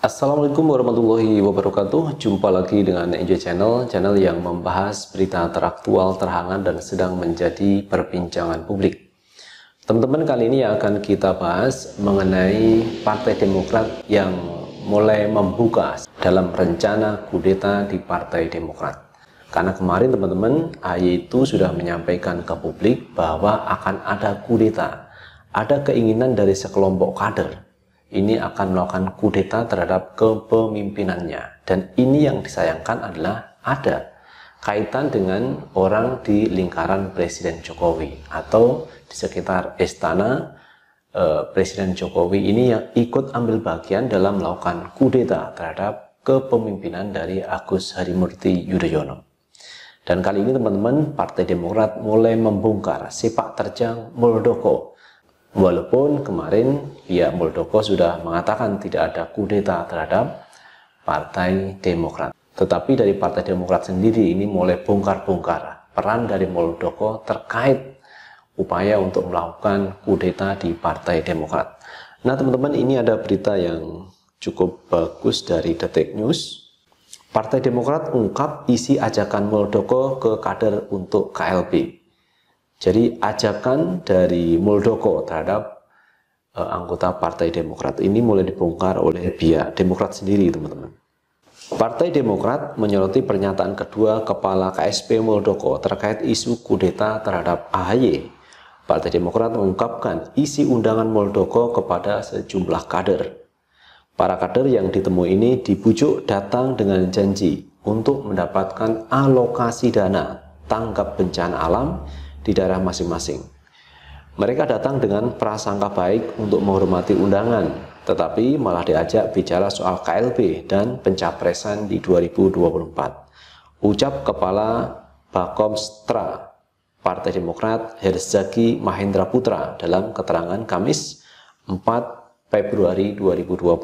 Assalamualaikum warahmatullahi wabarakatuh Jumpa lagi dengan Enjoy Channel Channel yang membahas berita teraktual, terhangat, dan sedang menjadi perbincangan publik Teman-teman, kali ini yang akan kita bahas mengenai Partai Demokrat yang mulai membuka dalam rencana kudeta di Partai Demokrat karena kemarin teman-teman AY itu sudah menyampaikan ke publik bahwa akan ada kudeta ada keinginan dari sekelompok kader ini akan melakukan kudeta terhadap kepemimpinannya. Dan ini yang disayangkan adalah ada kaitan dengan orang di lingkaran Presiden Jokowi atau di sekitar istana eh, Presiden Jokowi ini yang ikut ambil bagian dalam melakukan kudeta terhadap kepemimpinan dari Agus Harimurti Yudhoyono. Dan kali ini teman-teman, Partai Demokrat mulai membongkar sepak terjang Muldoko. Walaupun kemarin Iya, Muldoko sudah mengatakan tidak ada kudeta terhadap Partai Demokrat. Tetapi dari Partai Demokrat sendiri ini mulai bongkar-bongkar peran dari Muldoko terkait upaya untuk melakukan kudeta di Partai Demokrat. Nah teman-teman ini ada berita yang cukup bagus dari Detik News. Partai Demokrat ungkap isi ajakan Muldoko ke kader untuk KLB. Jadi ajakan dari Muldoko terhadap uh, anggota Partai Demokrat. Ini mulai dibongkar oleh pihak Demokrat sendiri, teman-teman. Partai Demokrat menyoroti pernyataan kedua kepala KSP Muldoko terkait isu kudeta terhadap AHY. Partai Demokrat mengungkapkan isi undangan Muldoko kepada sejumlah kader. Para kader yang ditemui ini dibujuk datang dengan janji untuk mendapatkan alokasi dana tanggap bencana alam di daerah masing-masing. Mereka datang dengan prasangka baik untuk menghormati undangan, tetapi malah diajak bicara soal KLB dan pencapresan di 2024. Ucap Kepala Bakomstra Partai Demokrat Herzaki Mahendra Putra dalam keterangan Kamis 4 Februari 2021.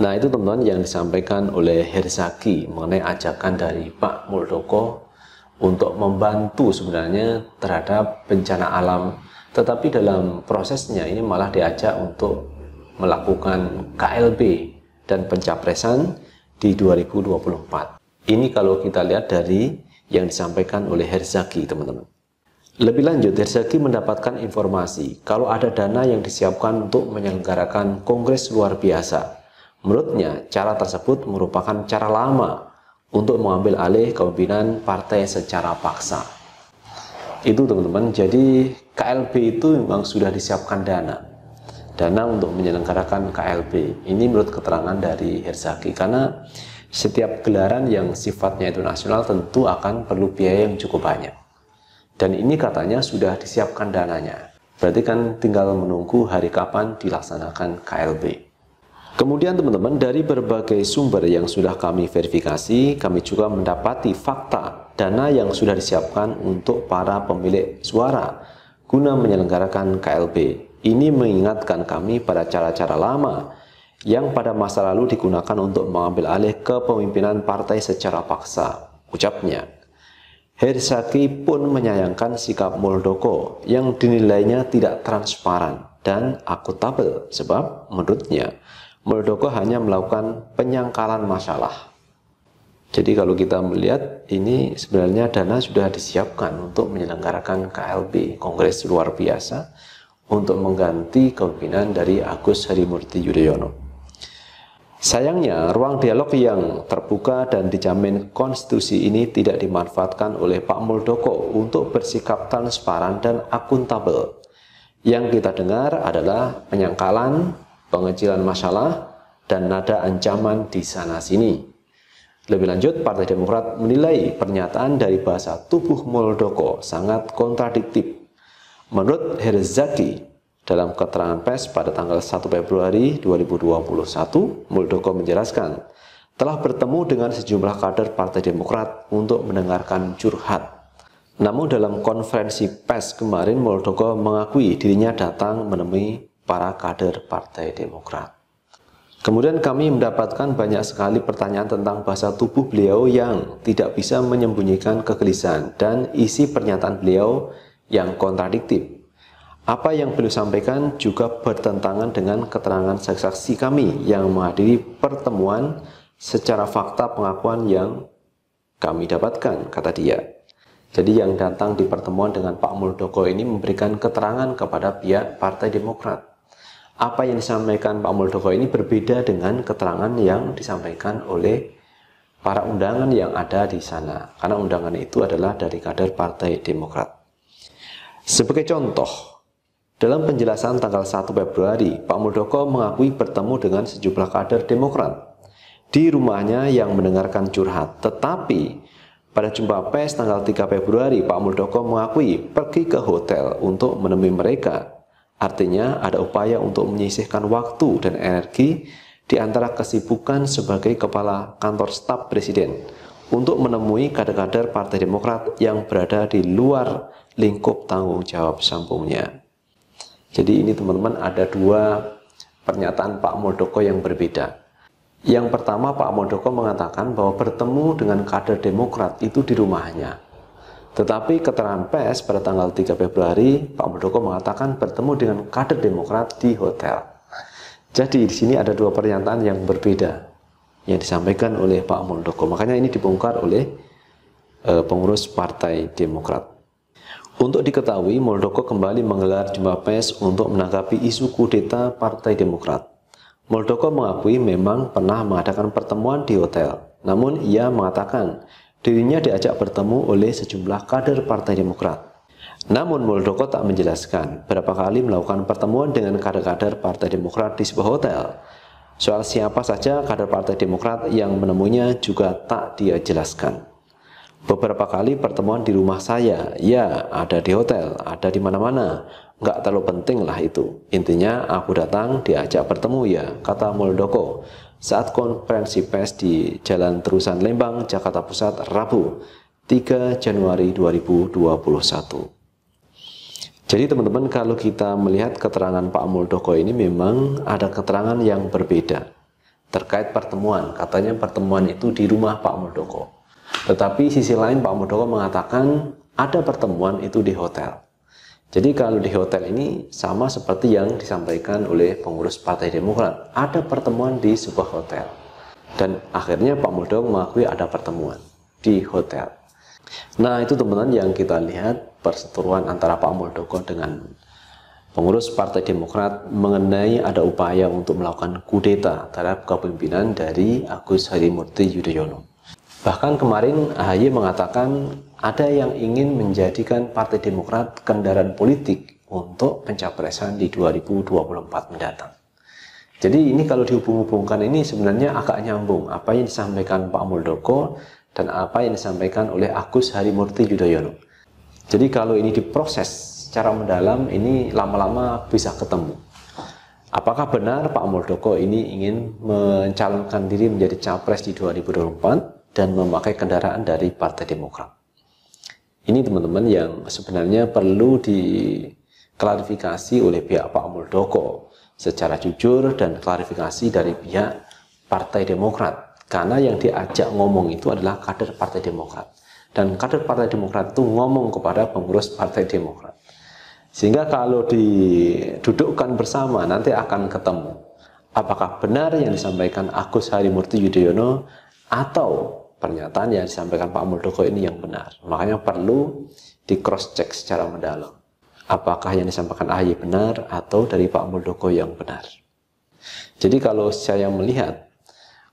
Nah itu teman-teman yang disampaikan oleh Herzaki mengenai ajakan dari Pak Muldoko untuk membantu sebenarnya terhadap bencana alam. Tetapi dalam prosesnya ini malah diajak untuk melakukan KLB dan pencapresan di 2024. Ini kalau kita lihat dari yang disampaikan oleh Herzaki, teman-teman. Lebih lanjut, Herzaki mendapatkan informasi kalau ada dana yang disiapkan untuk menyelenggarakan kongres luar biasa. Menurutnya, cara tersebut merupakan cara lama untuk mengambil alih kepemimpinan partai secara paksa. Itu teman-teman, jadi KLB itu memang sudah disiapkan dana. Dana untuk menyelenggarakan KLB. Ini menurut keterangan dari Herzaki karena setiap gelaran yang sifatnya itu nasional tentu akan perlu biaya yang cukup banyak. Dan ini katanya sudah disiapkan dananya. Berarti kan tinggal menunggu hari kapan dilaksanakan KLB. Kemudian teman-teman dari berbagai sumber yang sudah kami verifikasi, kami juga mendapati fakta dana yang sudah disiapkan untuk para pemilik suara guna menyelenggarakan KLB. Ini mengingatkan kami pada cara-cara lama yang pada masa lalu digunakan untuk mengambil alih kepemimpinan partai secara paksa, ucapnya. Hersaki pun menyayangkan sikap Muldoko yang dinilainya tidak transparan dan akuntabel sebab menurutnya Muldoko hanya melakukan penyangkalan masalah. Jadi kalau kita melihat ini sebenarnya dana sudah disiapkan untuk menyelenggarakan KLB, Kongres Luar Biasa, untuk mengganti kepemimpinan dari Agus Harimurti Yudhoyono. Sayangnya, ruang dialog yang terbuka dan dijamin konstitusi ini tidak dimanfaatkan oleh Pak Muldoko untuk bersikap transparan dan akuntabel. Yang kita dengar adalah penyangkalan, pengecilan masalah, dan nada ancaman di sana-sini. Lebih lanjut, Partai Demokrat menilai pernyataan dari bahasa tubuh Muldoko sangat kontradiktif. Menurut Herzaki, dalam keterangan pers pada tanggal 1 Februari 2021, Muldoko menjelaskan, telah bertemu dengan sejumlah kader Partai Demokrat untuk mendengarkan curhat. Namun dalam konferensi pers kemarin, Muldoko mengakui dirinya datang menemui para kader Partai Demokrat. Kemudian kami mendapatkan banyak sekali pertanyaan tentang bahasa tubuh beliau yang tidak bisa menyembunyikan kegelisahan dan isi pernyataan beliau yang kontradiktif. Apa yang beliau sampaikan juga bertentangan dengan keterangan saksi kami yang menghadiri pertemuan secara fakta pengakuan yang kami dapatkan, kata dia. Jadi yang datang di pertemuan dengan Pak Muldoko ini memberikan keterangan kepada pihak Partai Demokrat apa yang disampaikan Pak Muldoko ini berbeda dengan keterangan yang disampaikan oleh para undangan yang ada di sana. Karena undangan itu adalah dari kader Partai Demokrat. Sebagai contoh, dalam penjelasan tanggal 1 Februari, Pak Muldoko mengakui bertemu dengan sejumlah kader Demokrat di rumahnya yang mendengarkan curhat. Tetapi pada jumpa pes tanggal 3 Februari, Pak Muldoko mengakui pergi ke hotel untuk menemui mereka Artinya ada upaya untuk menyisihkan waktu dan energi di antara kesibukan sebagai kepala kantor staf presiden untuk menemui kader-kader Partai Demokrat yang berada di luar lingkup tanggung jawab sambungnya. Jadi ini teman-teman ada dua pernyataan Pak Muldoko yang berbeda. Yang pertama Pak Muldoko mengatakan bahwa bertemu dengan kader Demokrat itu di rumahnya. Tetapi keterangan PS pada tanggal 3 Februari, Pak Muldoko mengatakan bertemu dengan kader Demokrat di hotel. Jadi di sini ada dua pernyataan yang berbeda yang disampaikan oleh Pak Muldoko. Makanya ini dibongkar oleh e, pengurus Partai Demokrat. Untuk diketahui, Muldoko kembali menggelar jumpa PS untuk menanggapi isu kudeta Partai Demokrat. Muldoko mengakui memang pernah mengadakan pertemuan di hotel, namun ia mengatakan dirinya diajak bertemu oleh sejumlah kader Partai Demokrat. Namun Muldoko tak menjelaskan berapa kali melakukan pertemuan dengan kader-kader Partai Demokrat di sebuah hotel. Soal siapa saja kader Partai Demokrat yang menemunya juga tak dia jelaskan. Beberapa kali pertemuan di rumah saya, ya ada di hotel, ada di mana-mana. Nggak terlalu penting lah itu. Intinya aku datang diajak bertemu ya, kata Muldoko saat konferensi pers di Jalan Terusan Lembang, Jakarta Pusat, Rabu, 3 Januari 2021. Jadi teman-teman kalau kita melihat keterangan Pak Muldoko ini memang ada keterangan yang berbeda terkait pertemuan. Katanya pertemuan itu di rumah Pak Muldoko. Tetapi sisi lain Pak Muldoko mengatakan ada pertemuan itu di hotel. Jadi kalau di hotel ini sama seperti yang disampaikan oleh pengurus Partai Demokrat, ada pertemuan di sebuah hotel. Dan akhirnya Pak Muldoko mengakui ada pertemuan di hotel. Nah itu teman-teman yang kita lihat perseteruan antara Pak Muldoko dengan pengurus Partai Demokrat mengenai ada upaya untuk melakukan kudeta terhadap kepemimpinan dari Agus Harimurti Yudhoyono. Bahkan kemarin AHY mengatakan ada yang ingin menjadikan Partai Demokrat kendaraan politik untuk pencapresan di 2024 mendatang. Jadi ini kalau dihubung-hubungkan ini sebenarnya agak nyambung apa yang disampaikan Pak Muldoko dan apa yang disampaikan oleh Agus Harimurti Yudhoyono. Jadi kalau ini diproses secara mendalam ini lama-lama bisa ketemu. Apakah benar Pak Muldoko ini ingin mencalonkan diri menjadi capres di 2024 dan memakai kendaraan dari Partai Demokrat? Ini teman-teman yang sebenarnya perlu diklarifikasi oleh pihak Pak Muldoko secara jujur dan klarifikasi dari pihak Partai Demokrat. Karena yang diajak ngomong itu adalah kader Partai Demokrat. Dan kader Partai Demokrat itu ngomong kepada pengurus Partai Demokrat. Sehingga kalau didudukkan bersama nanti akan ketemu. Apakah benar yang disampaikan Agus Harimurti Yudhoyono atau pernyataan yang disampaikan Pak Muldoko ini yang benar. Makanya perlu di cross check secara mendalam. Apakah yang disampaikan AHY benar atau dari Pak Muldoko yang benar. Jadi kalau saya melihat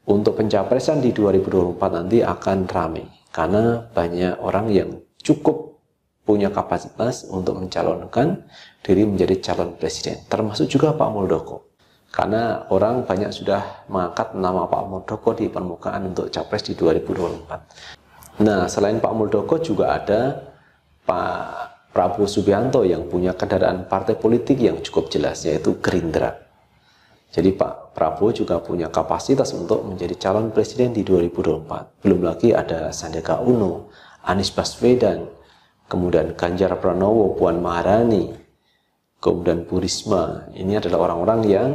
untuk pencapresan di 2024 nanti akan ramai karena banyak orang yang cukup punya kapasitas untuk mencalonkan diri menjadi calon presiden, termasuk juga Pak Muldoko. Karena orang banyak sudah mengangkat nama Pak Muldoko di permukaan untuk capres di 2024. Nah, selain Pak Muldoko juga ada Pak Prabowo Subianto yang punya kendaraan partai politik yang cukup jelas yaitu Gerindra. Jadi Pak Prabowo juga punya kapasitas untuk menjadi calon presiden di 2024. Belum lagi ada Sandiaga Uno, Anies Baswedan, kemudian Ganjar Pranowo, Puan Maharani, kemudian Burisma. Ini adalah orang-orang yang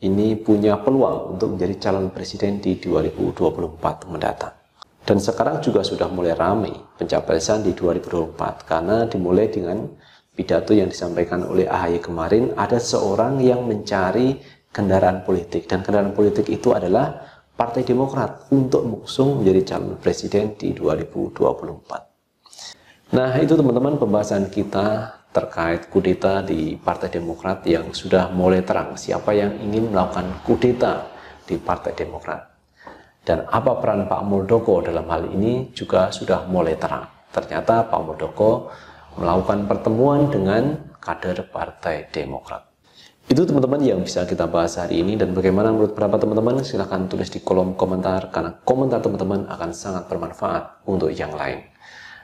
ini punya peluang untuk menjadi calon presiden di 2024 mendatang. Dan sekarang juga sudah mulai ramai pencapresan di 2024 karena dimulai dengan pidato yang disampaikan oleh AHY kemarin ada seorang yang mencari kendaraan politik dan kendaraan politik itu adalah Partai Demokrat untuk mengusung menjadi calon presiden di 2024. Nah, itu teman-teman pembahasan kita terkait kudeta di Partai Demokrat yang sudah mulai terang siapa yang ingin melakukan kudeta di Partai Demokrat. Dan apa peran Pak Muldoko dalam hal ini juga sudah mulai terang. Ternyata Pak Muldoko melakukan pertemuan dengan kader Partai Demokrat. Itu teman-teman yang bisa kita bahas hari ini dan bagaimana menurut pendapat teman-teman silahkan tulis di kolom komentar karena komentar teman-teman akan sangat bermanfaat untuk yang lain.